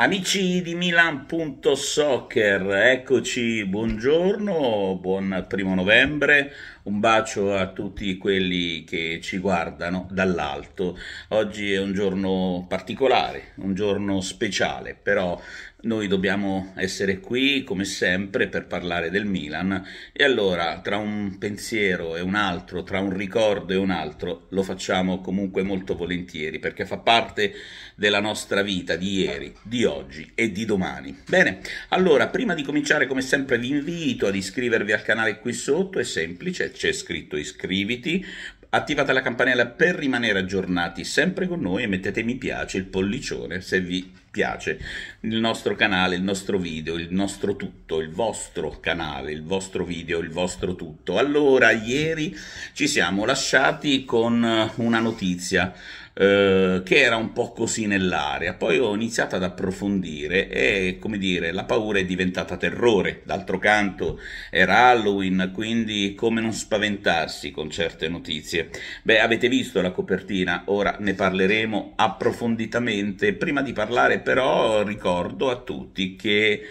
Amici di Milan.soccer, eccoci, buongiorno, buon primo novembre, un bacio a tutti quelli che ci guardano dall'alto. Oggi è un giorno particolare, un giorno speciale, però noi dobbiamo essere qui come sempre per parlare del Milan e allora tra un pensiero e un altro, tra un ricordo e un altro lo facciamo comunque molto volentieri perché fa parte della nostra vita di ieri, di oggi e di domani. Bene, allora prima di cominciare come sempre vi invito ad iscrivervi al canale qui sotto, è semplice, c'è scritto iscriviti, attivate la campanella per rimanere aggiornati sempre con noi e mettete mi piace, il pollicione se vi piace il nostro canale, il nostro video, il nostro tutto, il vostro canale, il vostro video, il vostro tutto. Allora, ieri ci siamo lasciati con una notizia eh, che era un po' così nell'aria. Poi ho iniziato ad approfondire e, come dire, la paura è diventata terrore. D'altro canto era Halloween, quindi come non spaventarsi con certe notizie? Beh, avete visto la copertina, ora ne parleremo approfonditamente. Prima di parlare però ricordo a tutti che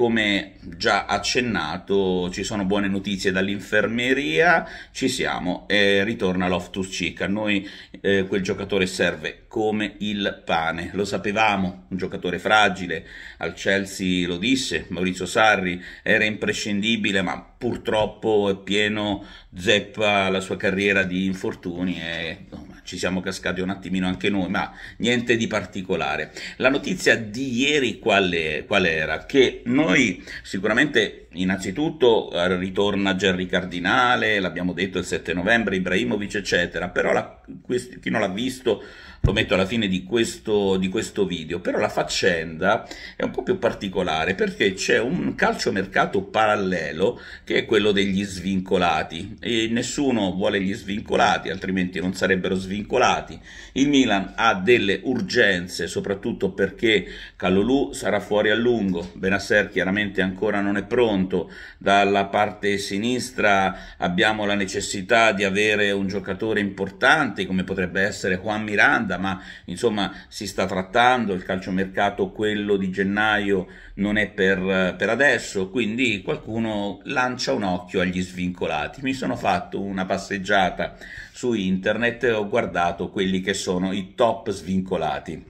come già accennato ci sono buone notizie dall'infermeria, ci siamo e ritorna Loftus Cheek, a noi eh, quel giocatore serve come il pane. Lo sapevamo, un giocatore fragile, al Chelsea lo disse, Maurizio Sarri era imprescindibile, ma purtroppo è pieno zeppa la sua carriera di infortuni e ci siamo cascati un attimino anche noi, ma niente di particolare. La notizia di ieri qual, è, qual era? Che noi sicuramente innanzitutto eh, ritorna Gerry Cardinale, l'abbiamo detto il 7 novembre, Ibrahimovic eccetera, però la, questo, chi non l'ha visto lo metto alla fine di questo, di questo, video, però la faccenda è un po' più particolare perché c'è un calciomercato parallelo che è quello degli svincolati e nessuno vuole gli svincolati, altrimenti non sarebbero svincolati. Il Milan ha delle urgenze, soprattutto perché Calolù sarà fuori a lungo, Benasser chiaramente ancora non è pronto, confronto. Dalla parte sinistra abbiamo la necessità di avere un giocatore importante come potrebbe essere Juan Miranda, ma insomma si sta trattando, il calciomercato quello di gennaio non è per, per adesso, quindi qualcuno lancia un occhio agli svincolati. Mi sono fatto una passeggiata su internet e ho guardato quelli che sono i top svincolati.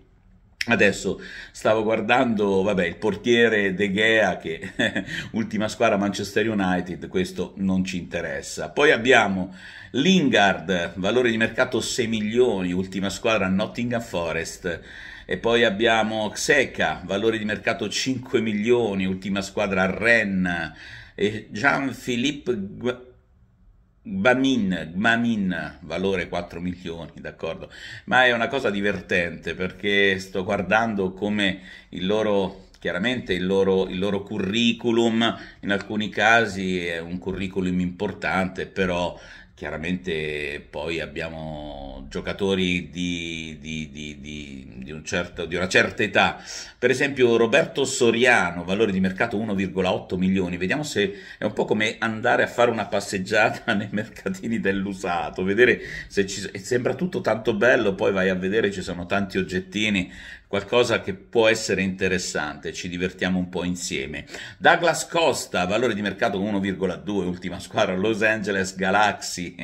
Adesso stavo guardando, vabbè, il portiere De Gea che ultima squadra Manchester United, questo non ci interessa. Poi abbiamo Lingard, valore di mercato 6 milioni, ultima squadra Nottingham Forest. E poi abbiamo Xeca, valore di mercato 5 milioni, ultima squadra Rennes. E Jean-Philippe Gbamin, Gmamin, valore 4 milioni, d'accordo? Ma è una cosa divertente perché sto guardando come il loro chiaramente il loro, il loro, curriculum in alcuni casi è un curriculum importante, però Chiaramente poi abbiamo giocatori di, di, di, un certo, di, una certa età, per esempio Roberto Soriano, valore di mercato 1,8 milioni, vediamo se è un po' come andare a fare una passeggiata nei mercatini dell'usato, vedere se ci, sembra tutto tanto bello, poi vai a vedere ci sono tanti oggettini, qualcosa che può essere interessante, ci divertiamo un po' insieme. Douglas Costa, valore di mercato 1,2, ultima squadra Los Angeles Galaxy,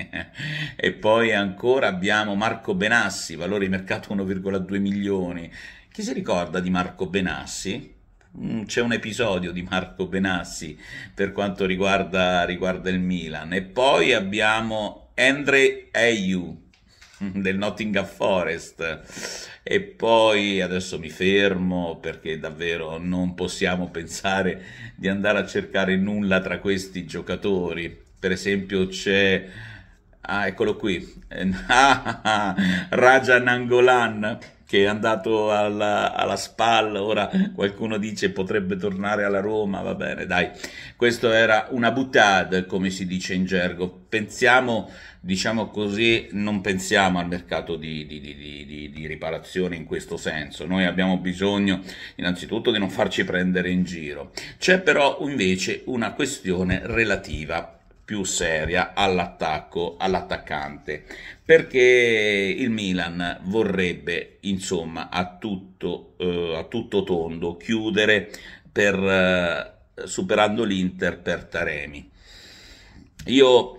e poi ancora abbiamo Marco Benassi, valore di mercato 1,2 milioni. Chi si ricorda di Marco Benassi? Mm, c'è un episodio di Marco Benassi per quanto riguarda, riguarda il Milan e poi abbiamo Andre Ayu del Nottingham Forest e poi adesso mi fermo perché davvero non possiamo pensare di andare a cercare nulla tra questi giocatori per esempio c'è Ah, eccolo qui. Eh, ah, Raja Nangolan che è andato alla, alla SPAL, ora qualcuno dice potrebbe tornare alla Roma, va bene, dai. Questo era una buttad, come si dice in gergo. Pensiamo, diciamo così, non pensiamo al mercato di, di, di, di riparazione in questo senso. Noi abbiamo bisogno innanzitutto di non farci prendere in giro. C'è però invece una questione relativa più seria all'attacco, all'attaccante, perché il Milan vorrebbe, insomma, a tutto, eh, a tutto tondo chiudere per, eh, superando l'Inter per Taremi. Io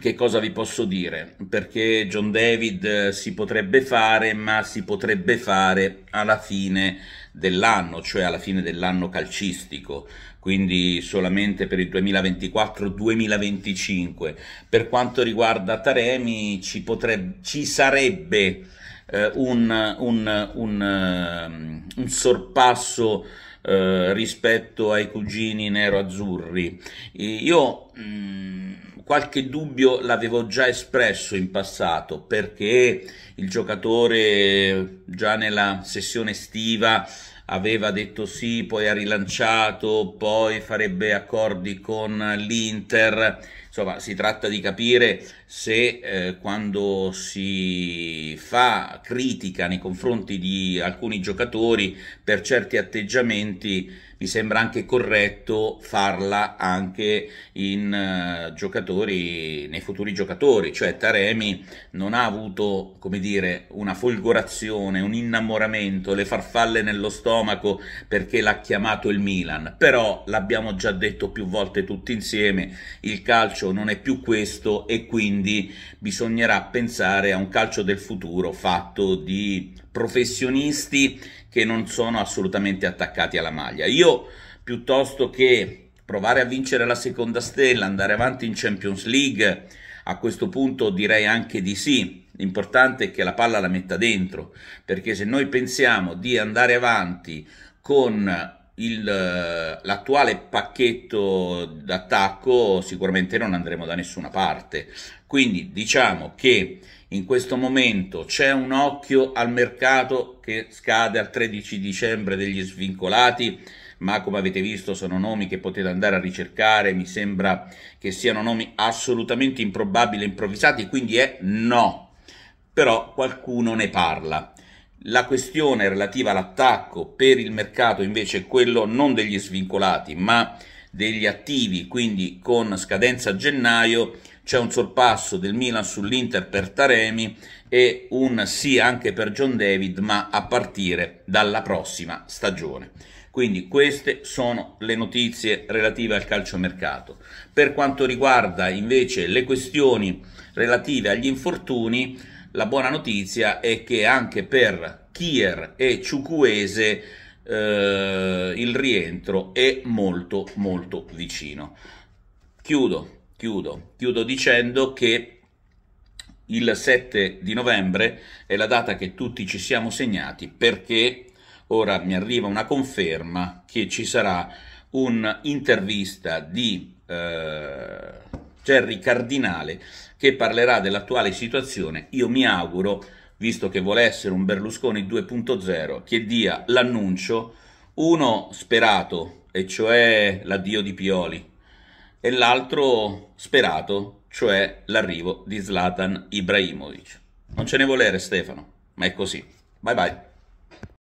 che cosa vi posso dire? Perché John David eh, si potrebbe fare, ma si potrebbe fare alla fine dell'anno, cioè alla fine dell'anno calcistico, quindi solamente per il 2024-2025. Per quanto riguarda Taremi ci, potrebbe, ci sarebbe eh, un, un, un, ehm, un, sorpasso eh, rispetto ai cugini nero-azzurri. Io mh, qualche dubbio l'avevo già espresso in passato perché il giocatore eh, già nella sessione estiva aveva detto sì, poi ha rilanciato, poi farebbe accordi con l'Inter. Insomma, si tratta di capire se eh, quando si fa critica nei confronti di alcuni giocatori per certi atteggiamenti mi sembra anche corretto farla anche in eh, giocatori, nei futuri giocatori, cioè Taremi non ha avuto, come dire, una folgorazione, un innamoramento, le farfalle nello stomaco perché l'ha chiamato il Milan, però l'abbiamo già detto più volte tutti insieme, il calcio non è più questo e quindi bisognerà pensare a un calcio del futuro fatto di professionisti che non sono assolutamente attaccati alla maglia. Io piuttosto che provare a vincere la seconda stella, andare avanti in Champions League, a questo punto direi anche di sì. L'importante è che la palla la metta dentro, perché se noi pensiamo di andare avanti con il, eh, l'attuale pacchetto d'attacco sicuramente non andremo da nessuna parte. Quindi diciamo che in questo momento c'è un occhio al mercato che scade al 13 dicembre degli svincolati, ma come avete visto sono nomi che potete andare a ricercare, mi sembra che siano nomi assolutamente improbabili e improvvisati, quindi è no. Però qualcuno ne parla. La questione relativa all'attacco per il mercato invece è quello non degli svincolati ma degli attivi, quindi con scadenza a gennaio c'è un sorpasso del Milan sull'Inter per Taremi e un sì anche per John David ma a partire dalla prossima stagione. Quindi queste sono le notizie relative al calciomercato. Per quanto riguarda invece le questioni relative agli infortuni, la buona notizia è che anche per Kier e Ciucuese eh, il rientro è molto molto vicino. Chiudo, chiudo, chiudo dicendo che il 7 di novembre è la data che tutti ci siamo segnati perché ora mi arriva una conferma che ci sarà un'intervista di eh, Gerry Cardinale, che parlerà dell'attuale situazione. Io mi auguro, visto che vuole essere un Berlusconi 2.0, che dia l'annuncio, uno sperato, e cioè l'addio di Pioli, e l'altro sperato, cioè l'arrivo di Zlatan Ibrahimovic. Non ce ne volere Stefano, ma è così. Bye bye.